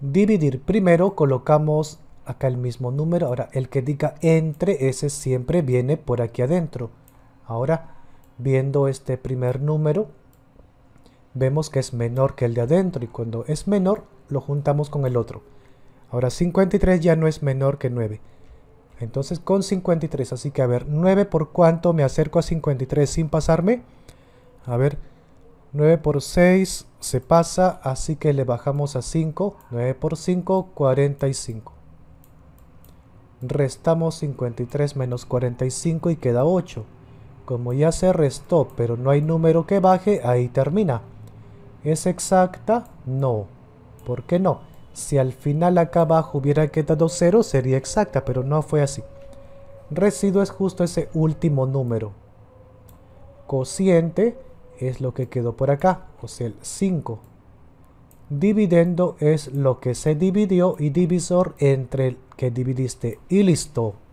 dividir primero colocamos acá el mismo número ahora el que diga entre ese siempre viene por aquí adentro ahora viendo este primer número vemos que es menor que el de adentro y cuando es menor lo juntamos con el otro ahora 53 ya no es menor que 9 entonces con 53 así que a ver 9 por cuánto me acerco a 53 sin pasarme a ver 9 por 6 se pasa, así que le bajamos a 5. 9 por 5, 45. Restamos 53 menos 45 y queda 8. Como ya se restó, pero no hay número que baje, ahí termina. ¿Es exacta? No. ¿Por qué no? Si al final acá abajo hubiera quedado 0, sería exacta, pero no fue así. Residuo es justo ese último número. Cociente es lo que quedó por acá, o sea, el 5. Dividendo es lo que se dividió y divisor entre el que dividiste y listo.